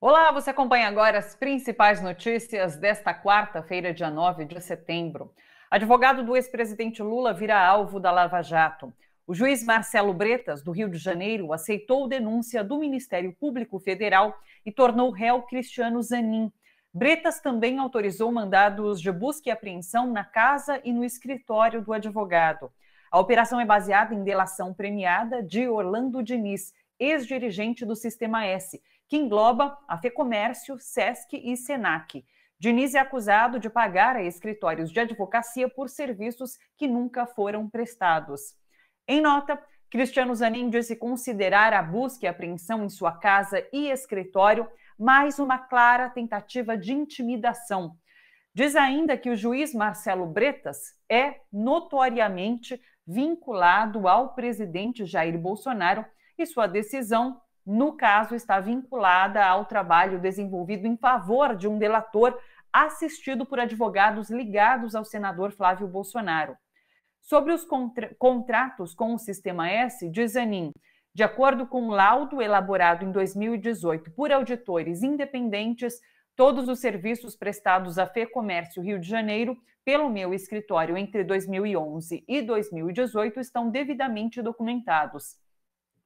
Olá, você acompanha agora as principais notícias desta quarta-feira, dia 9 de setembro. Advogado do ex-presidente Lula vira alvo da Lava Jato. O juiz Marcelo Bretas, do Rio de Janeiro, aceitou denúncia do Ministério Público Federal e tornou réu Cristiano Zanin. Bretas também autorizou mandados de busca e apreensão na casa e no escritório do advogado. A operação é baseada em delação premiada de Orlando Diniz, ex-dirigente do Sistema S, que engloba a FEComércio, SESC e SENAC. Diniz é acusado de pagar a escritórios de advocacia por serviços que nunca foram prestados. Em nota, Cristiano Zanin disse considerar a busca e apreensão em sua casa e escritório mais uma clara tentativa de intimidação. Diz ainda que o juiz Marcelo Bretas é notoriamente vinculado ao presidente Jair Bolsonaro e sua decisão no caso, está vinculada ao trabalho desenvolvido em favor de um delator assistido por advogados ligados ao senador Flávio Bolsonaro. Sobre os contra contratos com o Sistema S, diz Anin, de acordo com um laudo elaborado em 2018 por auditores independentes, todos os serviços prestados à Fê Comércio Rio de Janeiro pelo meu escritório entre 2011 e 2018 estão devidamente documentados.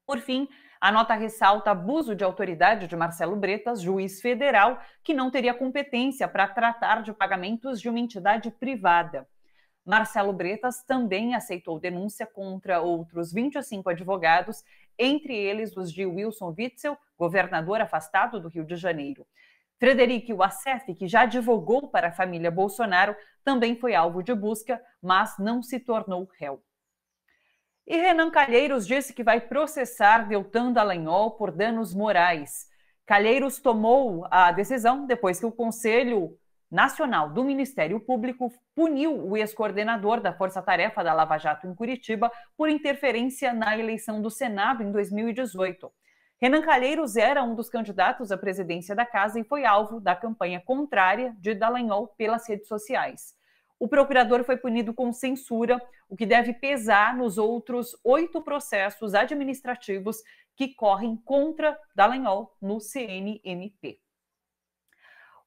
Por fim, a nota ressalta abuso de autoridade de Marcelo Bretas, juiz federal, que não teria competência para tratar de pagamentos de uma entidade privada. Marcelo Bretas também aceitou denúncia contra outros 25 advogados, entre eles os de Wilson Witzel, governador afastado do Rio de Janeiro. Frederico Wassef, que já advogou para a família Bolsonaro, também foi alvo de busca, mas não se tornou réu. E Renan Calheiros disse que vai processar Deltan Dallagnol por danos morais. Calheiros tomou a decisão depois que o Conselho Nacional do Ministério Público puniu o ex-coordenador da Força Tarefa da Lava Jato em Curitiba por interferência na eleição do Senado em 2018. Renan Calheiros era um dos candidatos à presidência da casa e foi alvo da campanha contrária de Dallagnol pelas redes sociais o procurador foi punido com censura, o que deve pesar nos outros oito processos administrativos que correm contra Dallagnol no CNMP.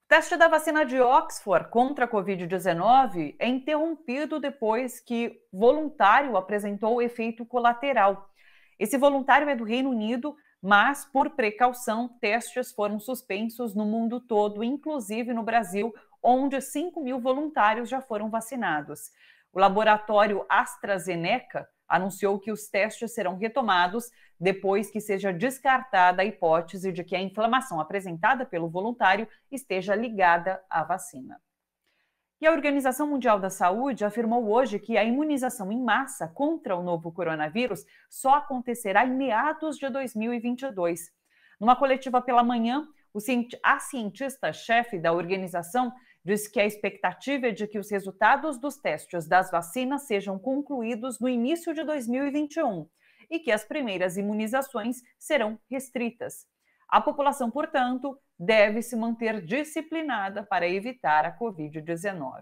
O teste da vacina de Oxford contra a Covid-19 é interrompido depois que voluntário apresentou efeito colateral. Esse voluntário é do Reino Unido, mas, por precaução, testes foram suspensos no mundo todo, inclusive no Brasil, onde 5 mil voluntários já foram vacinados. O laboratório AstraZeneca anunciou que os testes serão retomados depois que seja descartada a hipótese de que a inflamação apresentada pelo voluntário esteja ligada à vacina. E a Organização Mundial da Saúde afirmou hoje que a imunização em massa contra o novo coronavírus só acontecerá em meados de 2022. Numa coletiva pela manhã, a cientista-chefe da organização diz que a expectativa é de que os resultados dos testes das vacinas sejam concluídos no início de 2021 e que as primeiras imunizações serão restritas. A população, portanto, deve se manter disciplinada para evitar a Covid-19.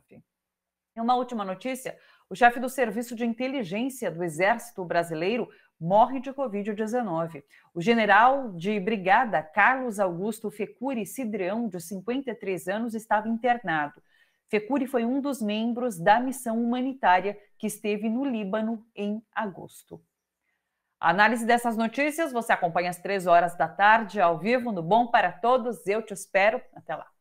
Em uma última notícia, o chefe do Serviço de Inteligência do Exército Brasileiro morre de Covid-19. O general de brigada Carlos Augusto Fecuri Cidrão, de 53 anos, estava internado. Fecuri foi um dos membros da missão humanitária que esteve no Líbano em agosto. A análise dessas notícias você acompanha às três horas da tarde, ao vivo, no Bom para Todos. Eu te espero. Até lá.